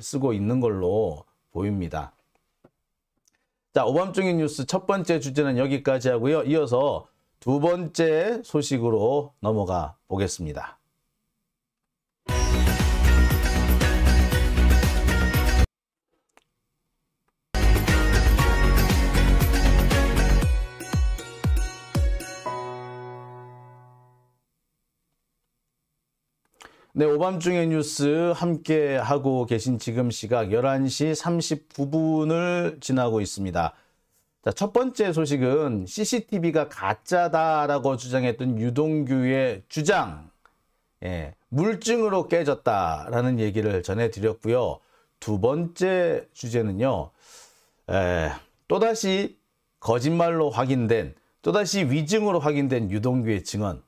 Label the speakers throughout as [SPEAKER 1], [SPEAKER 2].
[SPEAKER 1] 쓰고 있는 걸로 보입니다. 자, 오밤중인 뉴스 첫 번째 주제는 여기까지 하고요. 이어서 두 번째 소식으로 넘어가 보겠습니다. 네, 오밤중의 뉴스 함께 하고 계신 지금 시각 11시 39분을 지나고 있습니다. 자, 첫 번째 소식은 CCTV가 가짜다라고 주장했던 유동규의 주장, 예, 물증으로 깨졌다라는 얘기를 전해드렸고요. 두 번째 주제는요, 에, 또다시 거짓말로 확인된, 또다시 위증으로 확인된 유동규의 증언,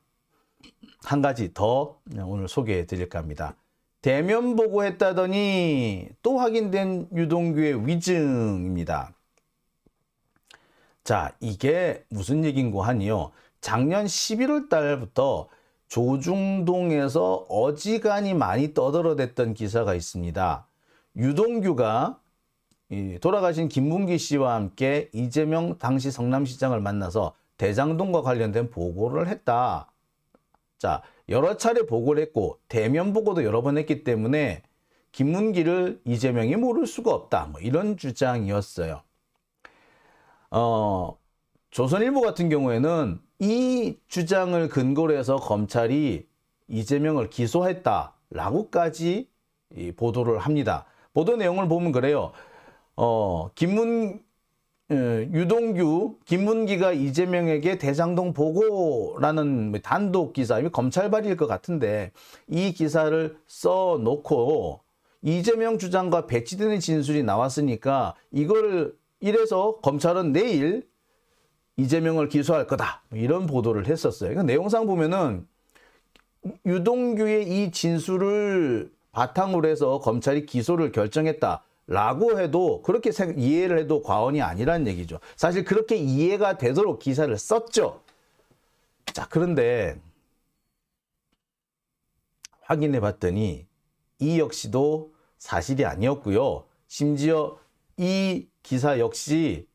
[SPEAKER 1] 한 가지 더 오늘 소개해 드릴까 합니다. 대면 보고했다더니 또 확인된 유동규의 위증입니다. 자, 이게 무슨 얘긴고 하니요. 작년 11월 달부터 조중동에서 어지간히 많이 떠들어댔던 기사가 있습니다. 유동규가 돌아가신 김문기 씨와 함께 이재명 당시 성남시장을 만나서 대장동과 관련된 보고를 했다. 자, 여러 차례 보고를 했고 대면 보고도 여러 번 했기 때문에 김문기를 이재명이 모를 수가 없다. 뭐 이런 주장이었어요. 어, 조선일보 같은 경우에는 이 주장을 근거로 해서 검찰이 이재명을 기소했다라고까지 보도를 합니다. 보도 내용을 보면 그래요. 어, 김문 예, 유동규, 김문기가 이재명에게 대장동 보고라는 뭐 단독 기사, 검찰 발일것 같은데 이 기사를 써놓고 이재명 주장과 배치되는 진술이 나왔으니까 이걸 이래서 검찰은 내일 이재명을 기소할 거다 뭐 이런 보도를 했었어요. 그러니까 내용상 보면은 유동규의 이 진술을 바탕으로 해서 검찰이 기소를 결정했다. 라고 해도 그렇게 이해를 해도 과언이 아니라는 얘기죠. 사실 그렇게 이해가 되도록 기사를 썼죠. 자, 그런데 확인해 봤더니 이 역시도 사실이 아니었고요. 심지어 이 기사 역시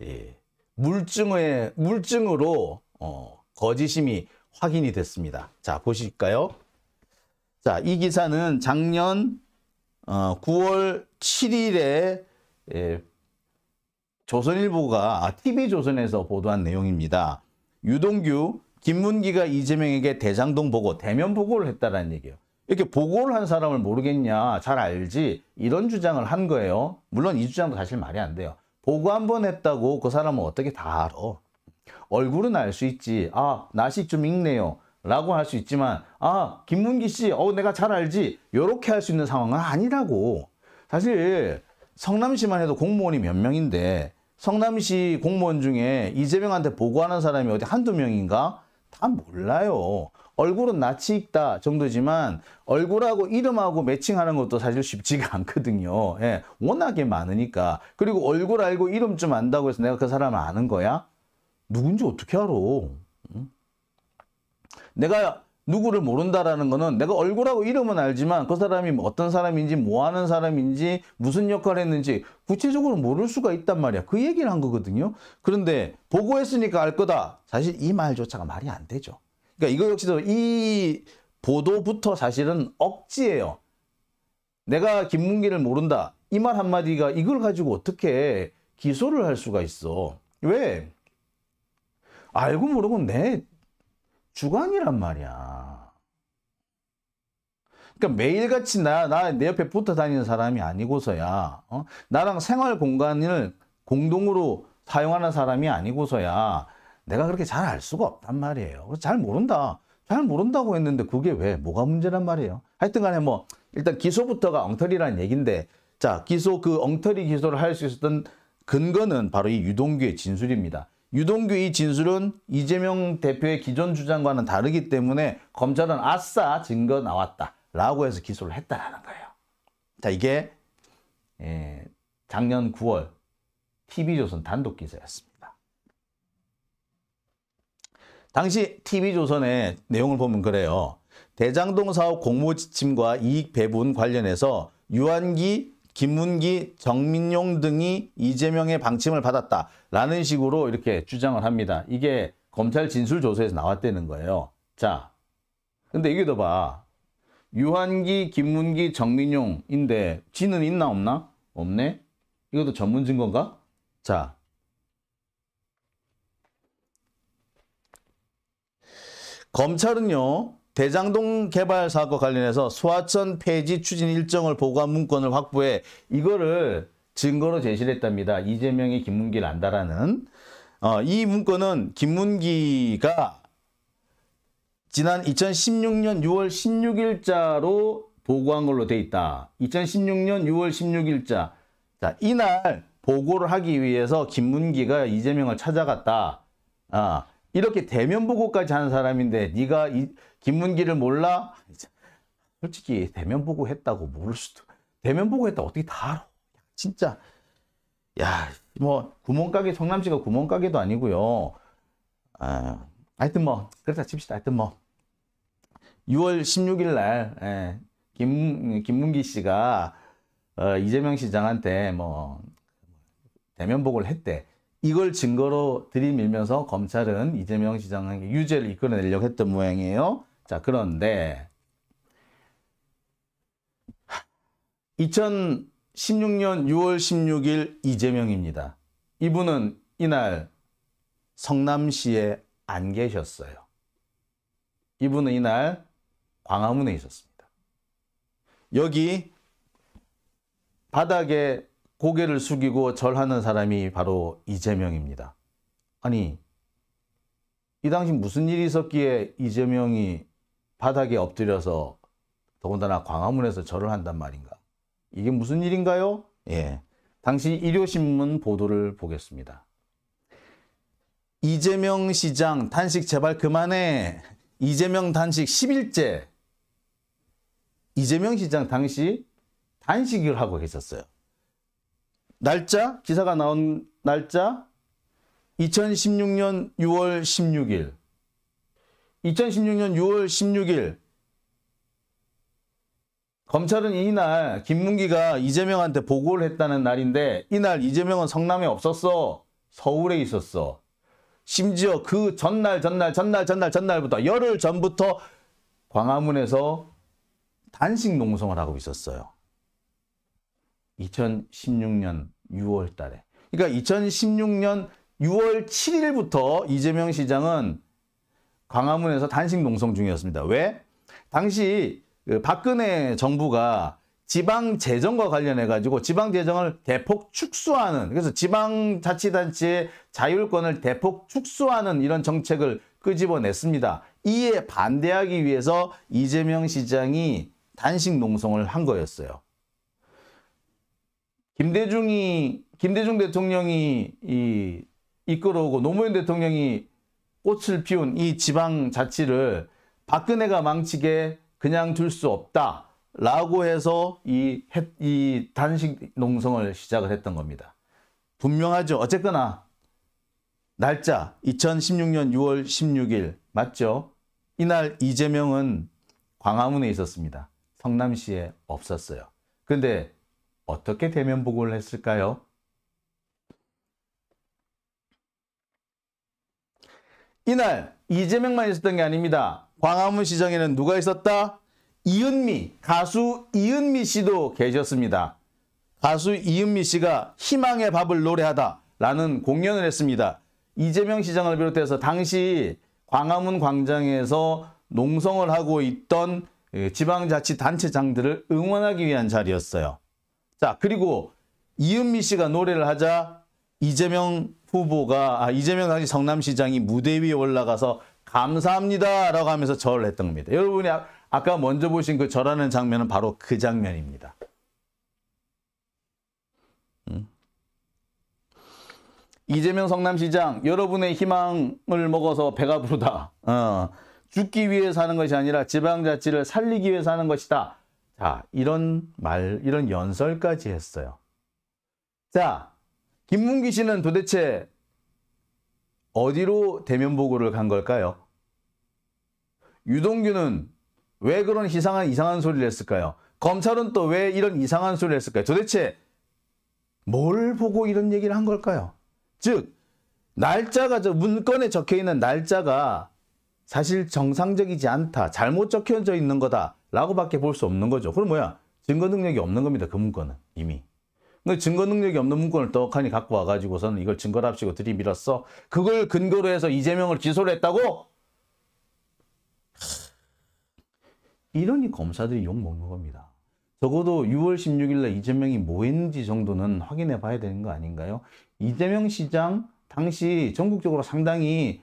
[SPEAKER 1] 예, 물증에, 물증으로 어, 거짓심이 확인이 됐습니다. 자, 보실까요? 자, 이 기사는 작년 어, 9월 7일에 예, 조선일보가 아, TV조선에서 보도한 내용입니다. 유동규, 김문기가 이재명에게 대장동 보고, 대면 보고를 했다라는 얘기예요. 이렇게 보고를 한 사람을 모르겠냐, 잘 알지 이런 주장을 한 거예요. 물론 이 주장도 사실 말이 안 돼요. 보고 한 번 했다고 그 사람은 어떻게 다 알아? 얼굴은 알 수 있지. 아, 나식 좀 익네요. 라고 할 수 있지만 아 김문기 씨어 내가 잘 알지 요렇게 할 수 있는 상황은 아니라고 사실 성남시만 해도 공무원이 몇 명인데 성남시 공무원 중에 이재명한테 보고하는 사람이 어디 한두 명인가 다 몰라요 얼굴은 낯이 익다 정도지만 얼굴하고 이름하고 매칭하는 것도 사실 쉽지가 않거든요 예, 워낙에 많으니까 그리고 얼굴 알고 이름 좀 안다고 해서 내가 그 사람을 아는 거야? 누군지 어떻게 알아? 응? 내가 누구를 모른다라는 거는 내가 얼굴하고 이름은 알지만 그 사람이 어떤 사람인지 뭐 하는 사람인지 무슨 역할을 했는지 구체적으로 모를 수가 있단 말이야. 그 얘기를 한 거거든요. 그런데 보고했으니까 알 거다. 사실 이 말조차가 말이 안 되죠. 그러니까 이거 역시도 이 보도부터 사실은 억지예요. 내가 김문기를 모른다. 이 말 한마디가 이걸 가지고 어떻게 기소를 할 수가 있어. 왜? 알고 모르고 내 주관이란 말이야. 그러니까 매일같이 나, 나 옆에 붙어 다니는 사람이 아니고서야, 어? 나랑 생활 공간을 공동으로 사용하는 사람이 아니고서야 내가 그렇게 잘 알 수가 없단 말이에요. 잘 모른다. 잘 모른다고 했는데 그게 왜 뭐가 문제란 말이에요. 하여튼 간에 뭐 일단 기소부터가 엉터리라 얘긴데 자 기소 그 엉터리 기소를 할 수 있었던 근거는 바로 이 유동규의 진술입니다. 유동규의 진술은 이재명 대표의 기존 주장과는 다르기 때문에 검찰은 아싸 증거 나왔다 라고 해서 기소를 했다라는 거예요. 자 이게 예, 작년 9월 TV조선 단독 기사였습니다. 당시 TV조선의 내용을 보면 그래요. 대장동 사업 공모 지침과 이익 배분 관련해서 유한기 김문기, 정민용 등이 이재명의 방침을 받았다라는 식으로 이렇게 주장을 합니다. 이게 검찰 진술 조서에서 나왔다는 거예요. 자, 근데 이게 더 봐. 유한기, 김문기, 정민용인데 지는 있나 없나? 없네? 이것도 전문 증거인가? 자, 검찰은요. 대장동 개발 사업과 관련해서 소하천 폐지 추진 일정을 보고한 문건을 확보해 이거를 증거로 제시를 했답니다. 이재명이 김문기를 안다라는 어, 이 문건은 김문기가 지난 2016년 6월 16일자로 보고한 걸로 돼 있다. 2016년 6월 16일자 자, 이날 보고를 하기 위해서 김문기가 이재명을 찾아갔다. 아, 이렇게 대면 보고까지 한 사람인데 네가 이, 김문기를 몰라? 솔직히 대면 보고 했다고 모를 수도 대면 보고 했다 어떻게 다 알아? 진짜 야 뭐 구멍가게 성남시가 구멍가게도 아니고요. 아, 하여튼 뭐 그렇다 칩시다. 하여튼 뭐 6월 16일 날 예, 김, 김문기 씨가 어, 이재명 시장한테 뭐 대면 보고를 했대. 이걸 증거로 들이밀면서 검찰은 이재명 시장에게 유죄를 이끌어내려고 했던 모양이에요. 자, 그런데 2016년 6월 16일 이재명입니다. 이분은 이날 성남시에 안 계셨어요. 이분은 이날 광화문에 있었습니다. 여기 바닥에 고개를 숙이고 절하는 사람이 바로 이재명입니다. 아니, 이 당시 무슨 일이 있었기에 이재명이 바닥에 엎드려서 더군다나 광화문에서 절을 한단 말인가. 이게 무슨 일인가요? 예. 당시 일요신문 보도를 보겠습니다. 이재명 시장 탄식 제발 그만해. 이재명 단식 10일째. 이재명 시장 당시 단식을 하고 계셨어요. 날짜, 기사가 나온 날짜 2016년 6월 16일. 2016년 6월 16일 검찰은 이날 김문기가 이재명한테 보고를 했다는 날인데 이날 이재명은 성남에 없었어. 서울에 있었어. 심지어 그 전날 전날 전날 전날 전날부터 열흘 전부터 광화문에서 단식 농성을 하고 있었어요. 2016년 6월 달에. 그러니까 2016년 6월 7일부터 이재명 시장은 광화문에서 단식 농성 중이었습니다. 왜? 당시 그 박근혜 정부가 지방 재정과 관련해 가지고 지방 재정을 대폭 축소하는 그래서 지방 자치단체의 자율권을 대폭 축소하는 이런 정책을 끄집어냈습니다. 이에 반대하기 위해서 이재명 시장이 단식 농성을 한 거였어요. 김대중이 김대중 대통령이 이, 이끌어오고 노무현 대통령이 꽃을 피운 이 지방자치를 박근혜가 망치게 그냥 둘 수 없다. 라고 해서 이, 이 단식 농성을 시작을 했던 겁니다. 분명하죠. 어쨌거나 날짜 2016년 6월 16일 맞죠? 이날 이재명은 광화문에 있었습니다. 성남시에 없었어요. 근데 어떻게 대면 보고를 했을까요? 이날 이재명만 있었던 게 아닙니다. 광화문 시장에는 누가 있었다? 이은미, 가수 이은미 씨도 계셨습니다. 가수 이은미 씨가 희망의 밥을 노래하다 라는 공연을 했습니다. 이재명 시장을 비롯해서 당시 광화문 광장에서 농성을 하고 있던 그 지방자치단체장들을 응원하기 위한 자리였어요. 자 그리고 이은미 씨가 노래를 하자 이재명 후보가 아, 이재명 당시 성남시장이 무대 위에 올라가서 감사합니다라고 하면서 절을 했던 겁니다. 여러분이 아, 아까 먼저 보신 그 절하는 장면은 바로 그 장면입니다. 음. 이재명 성남시장 여러분의 희망을 먹어서 배가 부르다. 어, 죽기 위해 서하는 것이 아니라 지방자치를 살리기 위해 서하는 것이다. 자 이런 말 이런 연설까지 했어요. 자 김문기 씨는 도대체 어디로 대면 보고를 간 걸까요? 유동규는 왜 그런 이상한 이상한 소리를 했을까요? 검찰은 또 왜 이런 이상한 소리를 했을까요? 도대체 뭘 보고 이런 얘기를 한 걸까요? 즉 날짜가 저 문건에 적혀 있는 날짜가 사실 정상적이지 않다. 잘못 적혀져 있는 거다라고밖에 볼 수 없는 거죠. 그럼 뭐야? 증거 능력이 없는 겁니다. 그 문건은 이미. 증거 능력이 없는 문건을 떡하니 갖고 와가지고서는 이걸 증거랍시고 들이밀었어. 그걸 근거로 해서 이재명을 기소를 했다고? 이러니 검사들이 욕 먹는 겁니다. 적어도 6월 16일날 이재명이 뭐 했는지 정도는 확인해 봐야 되는 거 아닌가요? 이재명 시장 당시 전국적으로 상당히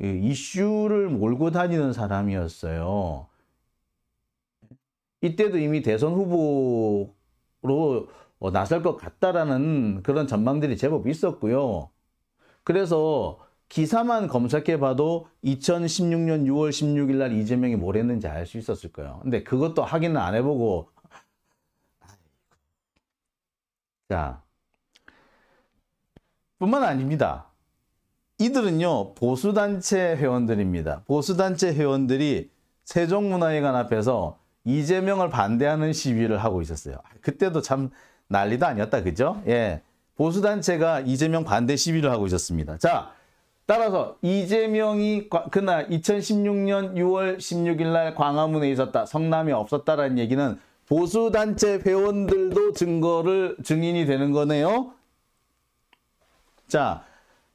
[SPEAKER 1] 이슈를 몰고 다니는 사람이었어요. 이때도 이미 대선 후보로 어, 나설 것 같다라는 그런 전망들이 제법 있었고요. 그래서 기사만 검색해 봐도 2016년 6월 16일 날 이재명이 뭘 했는지 알 수 있었을 거예요. 근데 그것도 확인을안 해보고 자 뿐만 아닙니다. 이들은요 보수단체 회원들입니다. 보수단체 회원들이 세종문화회관 앞에서 이재명을 반대하는 시위를 하고 있었어요. 그때도 참 난리도 아니었다. 그죠? 예. 보수단체가 이재명 반대 시위를 하고 있었습니다. 자, 따라서 이재명이 그날 2016년 6월 16일 날 광화문에 있었다. 성남에 없었다라는 얘기는 보수단체 회원들도 증거를 증인이 되는 거네요. 자,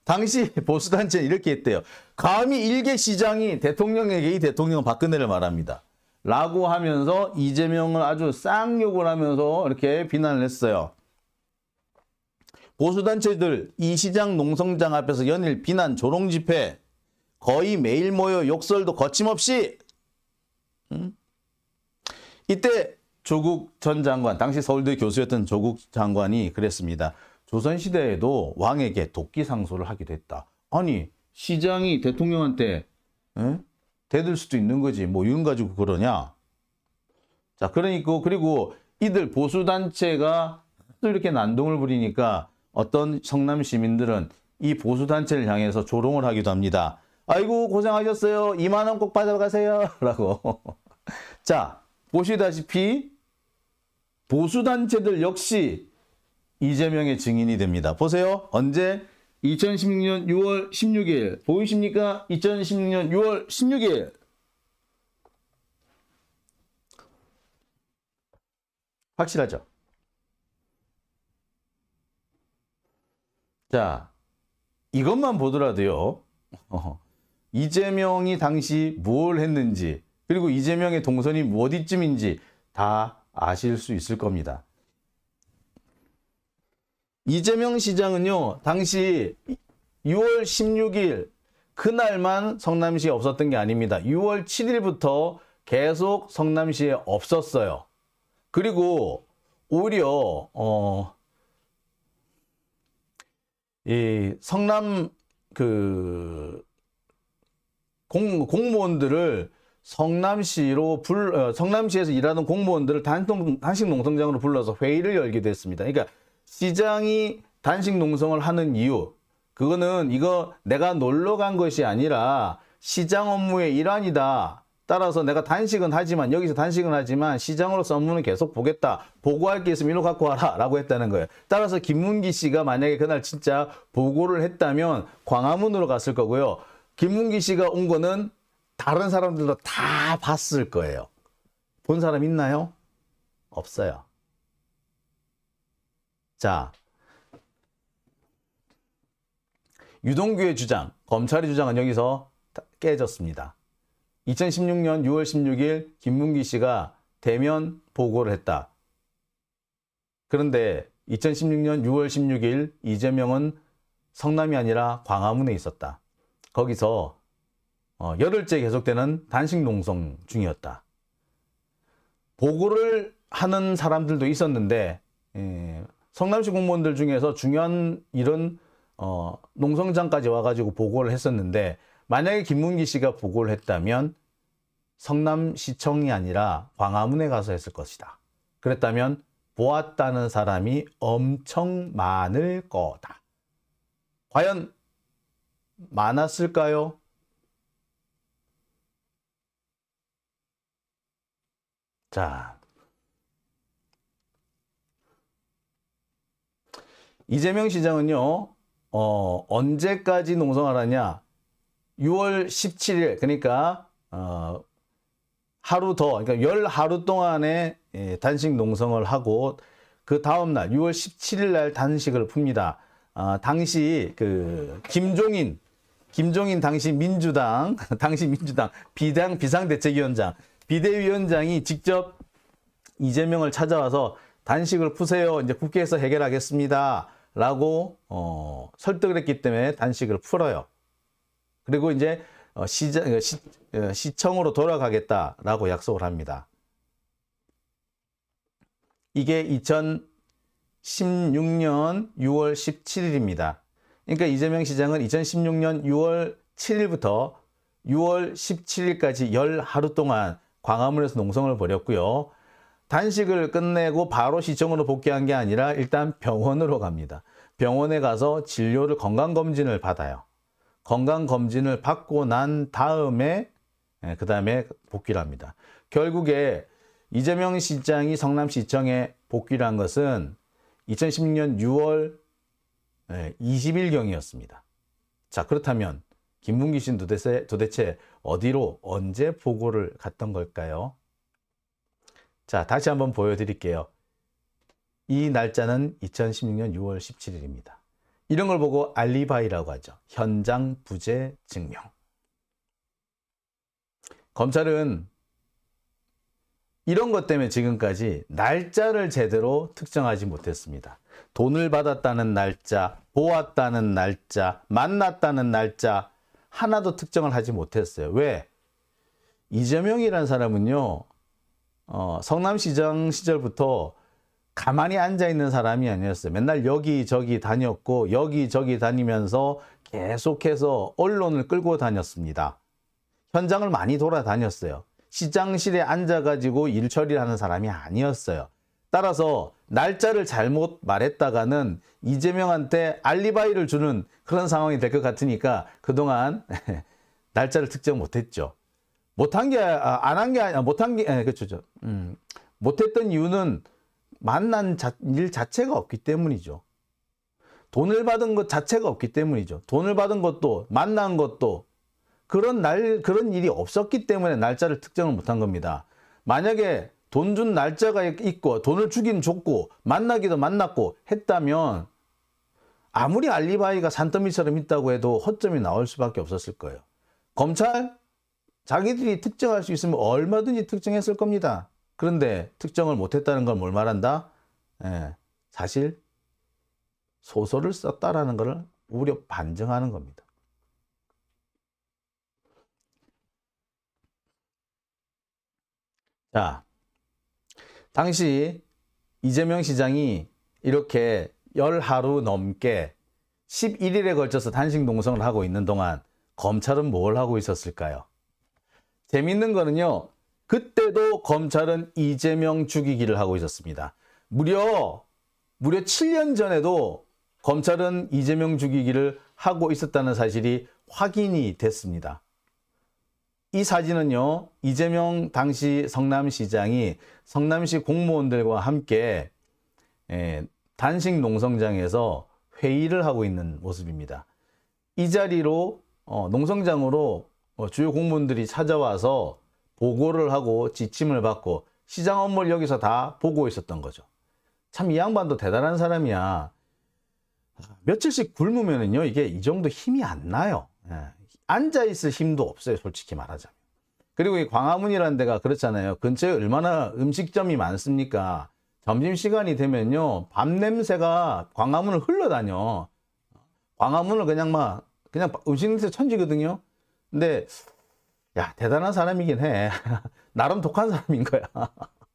[SPEAKER 1] 당시 보수단체는 이렇게 했대요. 감히 일개 시장이 대통령에게 이 대통령 은 박근혜를 말합니다. 라고 하면서 이재명을 아주 쌍욕을 하면서 이렇게 비난을 했어요. 보수단체들 이 시장 농성장 앞에서 연일 비난 조롱 집회 거의 매일 모여 욕설도 거침없이 음? 이때 조국 전 장관 당시 서울대 교수였던 조국 장관이 그랬습니다. 조선시대에도 왕에게 도끼 상소를 하기도 했다. 아니 시장이 대통령한테 에? 대들 수도 있는 거지. 뭐윤 가지고 그러냐. 자, 그러니까 그리고 이들 보수단체가 또 이렇게 난동을 부리니까 어떤 성남 시민들은 이 보수단체를 향해서 조롱을 하기도 합니다. 아이고 고생하셨어요. 2만원 꼭 받아가세요. 라고 자 보시다시피 보수단체들 역시 이재명의 증인이 됩니다. 보세요. 언제 2016년 6월 16일 보이십니까? 2016년 6월 16일 확실하죠? 자 이것만 보더라도요 이재명이 당시 뭘 했는지 그리고 이재명의 동선이 뭐 어디쯤인지 다 아실 수 있을 겁니다. 이재명 시장은요 당시 6월 16일 그날만 성남시에 없었던 게 아닙니다. 6월 7일부터 계속 성남시에 없었어요. 그리고 오히려 어, 이 성남 그 공, 공무원들을 성남시로 불 어, 성남시에서 일하는 공무원들을 단식 농성장으로 불러서 회의를 열게됐습니다 그러니까 시장이 단식 농성을 하는 이유 그거는 이거 내가 놀러 간 것이 아니라 시장 업무의 일환이다. 따라서 내가 단식은 하지만 여기서 단식은 하지만 시장으로서 업무는 계속 보겠다. 보고할 게 있으면 일로 갖고 와라 라고 했다는 거예요. 따라서 김문기 씨가 만약에 그날 진짜 보고를 했다면 광화문으로 갔을 거고요. 김문기 씨가 온 거는 다른 사람들도 다 봤을 거예요. 본 사람 있나요? 없어요. 자, 유동규의 주장, 검찰의 주장은 여기서 깨졌습니다. 2016년 6월 16일 김문기 씨가 대면 보고를 했다. 그런데 2016년 6월 16일 이재명은 성남이 아니라 광화문에 있었다. 거기서 어, 열흘째 계속되는 단식 농성 중이었다. 보고를 하는 사람들도 있었는데 에, 예, 성남시 공무원들 중에서 중요한 일은 어, 농성장까지 와가지고 보고를 했었는데 만약에 김문기 씨가 보고를 했다면 성남시청이 아니라 광화문에 가서 했을 것이다. 그랬다면 보았다는 사람이 엄청 많을 거다. 과연 많았을까요? 자, 이재명 시장은요. 어, 언제까지 농성하라냐? 6월 17일 그러니까 어, 하루 더 그러니까 열 하루 동안에 예, 단식 농성을 하고 그 다음 날 6월 17일 날 단식을 풉니다. 아, 당시 그 김종인 김종인 당시 민주당 당시 민주당 비당 비상대책위원장 비대위원장이 직접 이재명을 찾아와서 단식을 푸세요. 이제 국회에서 해결하겠습니다. 라고 어, 설득을 했기 때문에 단식을 풀어요. 그리고 이제 어, 시장, 어, 시, 어, 시청으로 돌아가겠다라고 약속을 합니다. 이게 2016년 6월 17일입니다. 그러니까 이재명 시장은 2016년 6월 7일부터 6월 17일까지 열하루 동안 광화문에서 농성을 벌였고요. 단식을 끝내고 바로 시청으로 복귀한 게 아니라 일단 병원으로 갑니다. 병원에 가서 진료를 건강검진을 받아요. 건강검진을 받고 난 다음에 예, 그 다음에 복귀를 합니다. 결국에 이재명 시장이 성남시청에 복귀를 한 것은 2016년 6월 20일경이었습니다. 예, 자 그렇다면 김문기 씨는 도대체, 도대체 어디로 언제 보고를 갔던 걸까요? 자, 다시 한번 보여드릴게요. 이 날짜는 2016년 6월 17일입니다. 이런 걸 보고 알리바이라고 하죠. 현장 부재 증명. 검찰은 이런 것 때문에 지금까지 날짜를 제대로 특정하지 못했습니다. 돈을 받았다는 날짜, 보았다는 날짜, 만났다는 날짜 하나도 특정을 하지 못했어요. 왜? 이재명이라는 사람은요. 어, 성남시장 시절부터 가만히 앉아 있는 사람이 아니었어요. 맨날 여기저기 다녔고 여기저기 다니면서 계속해서 언론을 끌고 다녔습니다. 현장을 많이 돌아다녔어요. 시장실에 앉아가지고 일처리를 하는 사람이 아니었어요. 따라서 날짜를 잘못 말했다가는 이재명한테 알리바이를 주는 그런 상황이 될 것 같으니까 그동안 날짜를 특정 못했죠. 못한 게, 아, 안한 게 아니라, 못한 게, 예, 그렇죠. 음, 못했던 이유는 만난 자, 일 자체가 없기 때문이죠. 돈을 받은 것 자체가 없기 때문이죠. 돈을 받은 것도, 만난 것도, 그런 날, 그런 일이 없었기 때문에 날짜를 특정을 못한 겁니다. 만약에 돈 준 날짜가 있고, 돈을 주긴 줬고, 만나기도 만났고 했다면, 아무리 알리바이가 산더미처럼 있다고 해도 허점이 나올 수밖에 없었을 거예요. 검찰? 자기들이 특정할 수 있으면 얼마든지 특정했을 겁니다. 그런데 특정을 못했다는 걸 뭘 말한다? 예, 사실 소설을 썼다라는 것을 오히려 반증하는 겁니다. 자, 당시 이재명 시장이 이렇게 열 하루 넘게 11일에 걸쳐서 단식 농성을 하고 있는 동안 검찰은 뭘 하고 있었을까요? 재밌는 거는요. 그때도 검찰은 이재명 죽이기를 하고 있었습니다. 무려 무려 7년 전에도 검찰은 이재명 죽이기를 하고 있었다는 사실이 확인이 됐습니다. 이 사진은요. 이재명 당시 성남시장이 성남시 공무원들과 함께 예, 단식 농성장에서 회의를 하고 있는 모습입니다. 이 자리로 어, 농성장으로 뭐 주요 공무원들이 찾아와서 보고를 하고 지침을 받고 시장 업무를 여기서 다 보고 있었던 거죠. 참 이 양반도 대단한 사람이야. 며칠씩 굶으면요 이게 이 정도 힘이 안 나요. 예. 앉아 있을 힘도 없어요 솔직히 말하자면. 그리고 이 광화문이라는 데가 그렇잖아요. 근처에 얼마나 음식점이 많습니까? 점심시간이 되면요. 밤 냄새가 광화문을 흘러다녀. 광화문을 그냥 막 그냥 음식 냄새 천지거든요. 근데 야 대단한 사람이긴 해. 나름 독한 사람인 거야.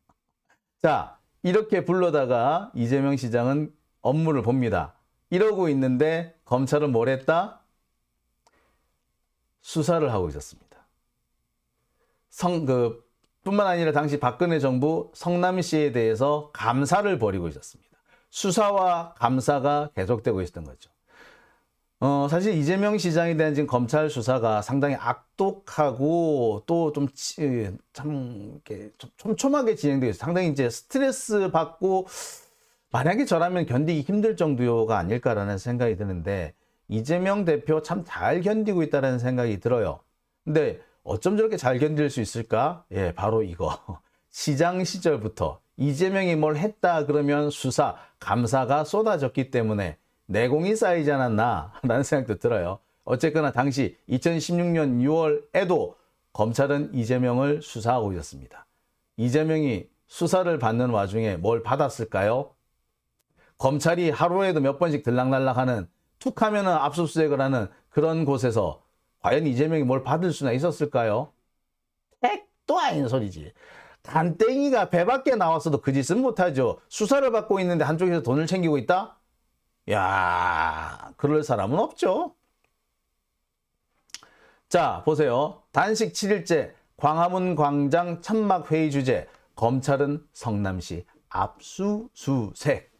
[SPEAKER 1] 자 이렇게 불러다가 이재명 시장은 업무를 봅니다. 이러고 있는데 검찰은 뭘 했다? 수사를 하고 있었습니다. 성, 그, 뿐만 아니라 당시 박근혜 정부 성남 시에 대해서 감사를 벌이고 있었습니다. 수사와 감사가 계속되고 있었던 거죠. 어, 사실 이재명 시장에 대한 지금 검찰 수사가 상당히 악독하고 또 좀참 이렇게 촘촘하게 진행되고 있어요. 상당히 이제 스트레스 받고 만약에 저라면 견디기 힘들 정도가 아닐까라는 생각이 드는데 이재명 대표 참 잘 견디고 있다는 생각이 들어요. 근데 어쩜 저렇게 잘 견딜 수 있을까? 예, 바로 이거. 시장 시절부터 이재명이 뭘 했다 그러면 수사, 감사가 쏟아졌기 때문에 내공이 쌓이지 않았나 라는 생각도 들어요. 어쨌거나 당시 2016년 6월에도 검찰은 이재명을 수사하고 있었습니다. 이재명이 수사를 받는 와중에 뭘 받았을까요? 검찰이 하루에도 몇 번씩 들락날락하는 툭하면 압수수색을 하는 그런 곳에서 과연 이재명이 뭘 받을 수나 있었을까요? 택도 아닌 소리지. 간땡이가 배 밖에 나왔어도 그 짓은 못하죠. 수사를 받고 있는데 한쪽에서 돈을 챙기고 있다? 야, 그럴 사람은 없죠. 자, 보세요. 단식 7일째 광화문 광장 천막 회의 주제 검찰은 성남시 압수수색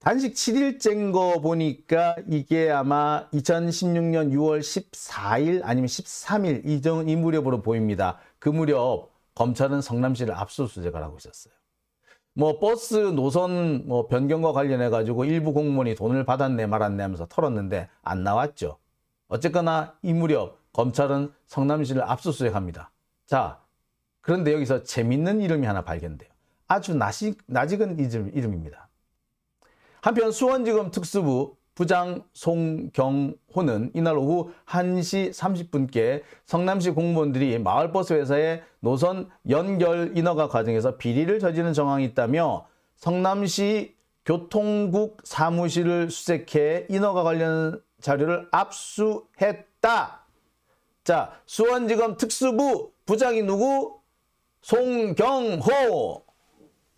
[SPEAKER 1] 단식 7일째인 거 보니까 이게 아마 2016년 6월 14일 아니면 13일 이, 정, 이 무렵으로 보입니다. 그 무렵 검찰은 성남시를 압수수색을 하고 있었어요. 뭐 버스 노선 뭐 변경과 관련해 가지고 일부 공무원이 돈을 받았네 말았네 하면서 털었는데 안 나왔죠. 어쨌거나 이 무렵 검찰은 성남시를 압수수색합니다. 자, 그런데 여기서 재밌는 이름이 하나 발견돼요. 아주 나시, 나직은 이름, 이름입니다. 한편 수원지검 특수부 부장 송경호는 이날 오후 1시 30분께 성남시 공무원들이 마을버스 회사의 노선 연결 인허가 과정에서 비리를 저지른 정황이 있다며 성남시 교통국 사무실을 수색해 인허가 관련 자료를 압수했다. 자, 수원지검 특수부 부장이 누구? 송경호.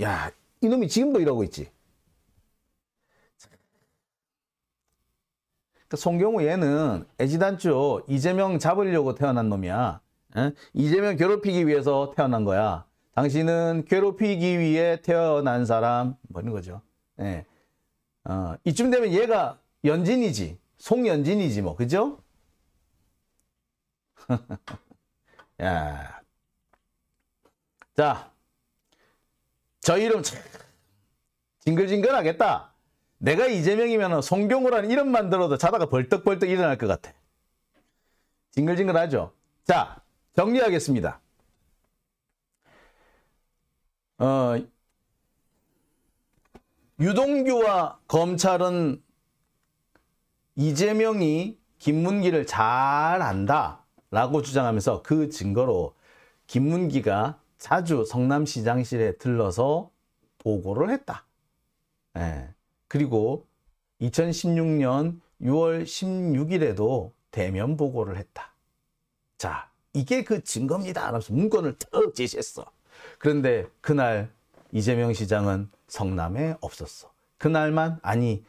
[SPEAKER 1] 야, 이놈이 지금도 이러고 있지. 그러니까 송경우 얘는 애지단추 이재명 잡으려고 태어난 놈이야. 에? 예? 이재명 괴롭히기 위해서 태어난 거야. 당신은 괴롭히기 위해 태어난 사람 뭐 이런 거죠. 예. 어, 이쯤 되면 얘가 연진이지. 송연진이지 뭐. 그죠? 야. 자. 저 이름 징글징글하겠다. 내가 이재명이면 송경호라는 이름만 들어도 자다가 벌떡벌떡 일어날 것 같아. 징글징글하죠? 자, 정리하겠습니다. 어, 유동규와 검찰은 이재명이 김문기를 잘 안다 라고 주장하면서 그 증거로 김문기가 자주 성남시장실에 들러서 보고를 했다. 예. 그리고 2016년 6월 16일에도 대면 보고를 했다. 자, 이게 그 증거입니다. 하면서 문건을 턱 제시했어. 그런데 그날 이재명 시장은 성남에 없었어. 그날만 아니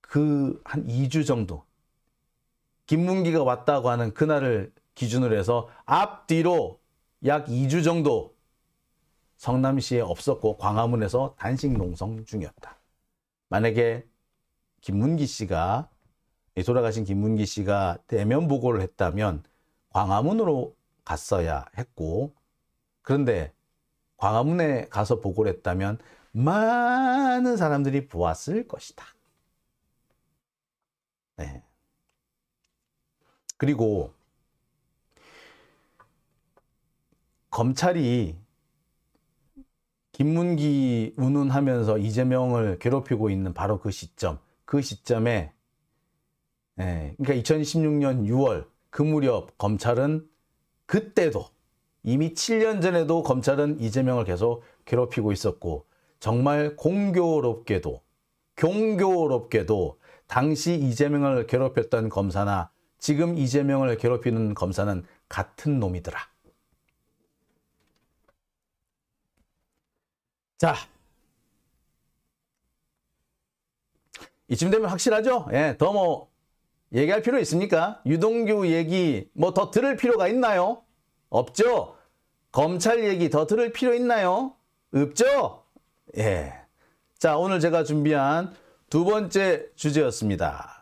[SPEAKER 1] 그 한 2주 정도 김문기가 왔다고 하는 그날을 기준으로 해서 앞뒤로 약 2주 정도 성남시에 없었고 광화문에서 단식 농성 중이었다. 만약에 김문기 씨가 돌아가신 김문기 씨가 대면 보고를 했다면 광화문으로 갔어야 했고 그런데 광화문에 가서 보고를 했다면 많은 사람들이 보았을 것이다. 네. 그리고 검찰이 김문기 운운하면서 이재명을 괴롭히고 있는 바로 그 시점, 그 시점에 예, 그러니까 2016년 6월 그 무렵 검찰은 그때도 이미 7년 전에도 검찰은 이재명을 계속 괴롭히고 있었고 정말 공교롭게도 공교롭게도 당시 이재명을 괴롭혔던 검사나 지금 이재명을 괴롭히는 검사는 같은 놈이더라. 자. 이쯤 되면 확실하죠? 예, 더 뭐 얘기할 필요 있습니까? 유동규 얘기 뭐 더 들을 필요가 있나요? 없죠? 검찰 얘기 더 들을 필요 있나요? 없죠? 예. 자, 오늘 제가 준비한 두 번째 주제였습니다.